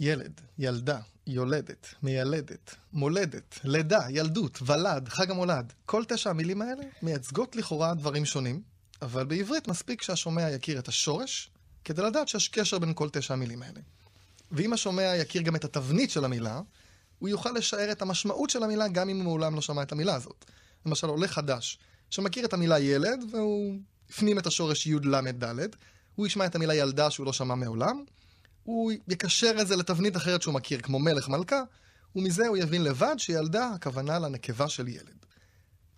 ילד, ילדה, יולדת, מיילדת, מולדת, לידה, ילדות, ולד, חג המולד. כל תשע המילים האלה מייצגות לכאורה דברים שונים, אבל בעברית מספיק שהשומע יכיר את השורש, כדי לדעת שיש קשר בין כל תשע המילים האלה. ואם השומע יכיר גם את התבנית של המילה, הוא יוכל לשער את המשמעות של המילה גם אם הוא מעולם לא שמע את המילה הזאת. למשל, עולה חדש, שמכיר את המילה ילד, והוא הפנים את השורש י"ל-ד, הוא ישמע את המילה ילדה שהוא לא שמע מעולם, הוא יקשר את זה לתבנית אחרת שהוא מכיר, כמו מלך מלכה, ומזה הוא יבין לבד שילדה הכוונה לנקבה של ילד.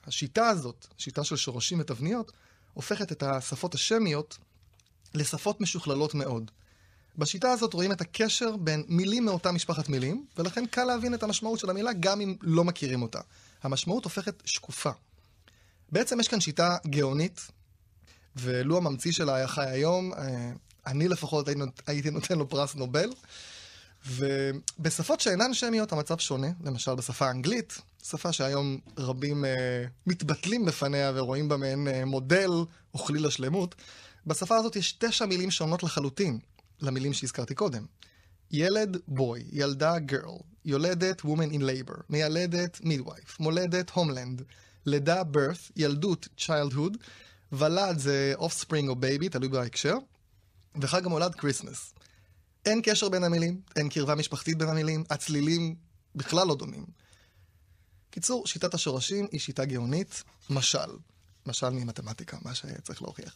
השיטה הזאת, שיטה של שורשים ותבניות, הופכת את השפות השמיות לשפות משוכללות מאוד. בשיטה הזאת רואים את הקשר בין מילים מאותה משפחת מילים, ולכן קל להבין את המשמעות של המילה גם אם לא מכירים אותה. המשמעות הופכת שקופה. בעצם יש כאן שיטה גאונית, ולו הממציא שלה היה חי היום, אה, אני לפחות הייתי נותן לו פרס נובל. ובשפות שאינן שמיות המצב שונה, למשל בשפה האנגלית, שפה שהיום רבים אה, מתבטלים בפניה ורואים בה מעין אה, מודל או כליל השלמות, בשפה הזאת יש תשע מילים שונות לחלוטין למילים שהזכרתי קודם. ילד, בוי, ילדה, גרל, יולדת, וומן אין לייבר, מיילדת, מידווייף, מולדת, הומלנד, לידה, בירת, ילדות, צ'יילדהוד, ולד זה אוף ספרינג או בייבי, תלוי בהקשר, וחג המולד כריסמס. אין קשר בין המילים, אין קרבה משפחתית בין המילים, הצלילים בכלל לא דומים. קיצור, שיטת השורשים היא שיטה גאונית, משל. משל ממתמטיקה, מה שצריך להוכיח.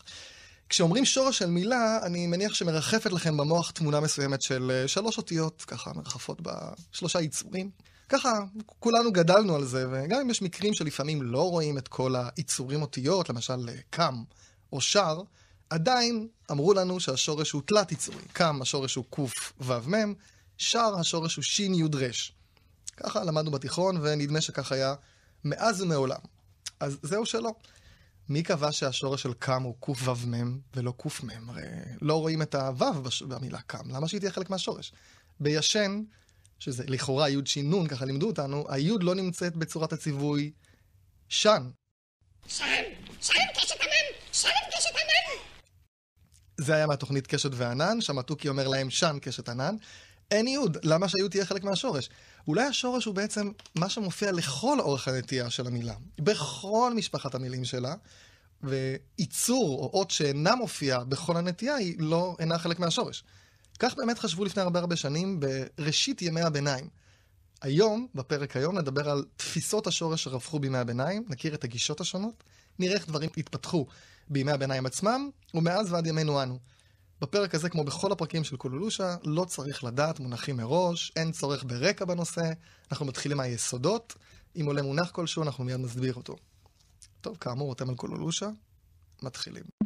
כשאומרים שורש של מילה, אני מניח שמרחפת לכם במוח תמונה מסוימת של אה, שלוש אותיות, ככה מרחפות בשלושה יצורים. ככה, כולנו גדלנו על זה, וגם אם יש מקרים שלפעמים לא רואים את כל היצורים אותיות, למשל אה, קם או שר, עדיין אמרו לנו שהשורש הוא תלת יצורי. קם השורש הוא קו"ם, שר השורש הוא ש"י ר. ככה למדנו בתיכון, ונדמה שכך היה מאז ומעולם. אז זהו שלא. מי קבע שהשורש של קם הוא קו"ם ולא קמ? הרי לא רואים את הוו בש... במילה קם, למה שהיא תהיה חלק מהשורש? בישן, שזה לכאורה יוד שין נון, ככה לימדו אותנו, היוד לא נמצאת בצורת הציווי שן. שן, שן קשת המן, שן קשת המן. זה היה מהתוכנית קשת וענן, שם התוכי אומר להם שם קשת ענן. אין יוד, למה שהיוד תהיה חלק מהשורש? אולי השורש הוא בעצם מה שמופיע לכל אורך הנטייה של המילה, בכל משפחת המילים שלה, וייצור או אות שאינה מופיעה בכל הנטייה היא לא, אינה חלק מהשורש. כך באמת חשבו לפני הרבה הרבה שנים בראשית ימי הביניים. היום, בפרק היום, נדבר על תפיסות השורש שרווחו בימי הביניים, נכיר את הגישות השונות, נראה איך דברים התפתחו בימי הביניים עצמם, ומאז ועד ימינו אנו. בפרק הזה, כמו בכל הפרקים של קולולושה, לא צריך לדעת מונחים מראש, אין צורך ברקע בנושא, אנחנו מתחילים מהיסודות, אם עולה מונח כלשהו, אנחנו מיד נסביר אותו. טוב, כאמור, אתם על קולולושה, מתחילים.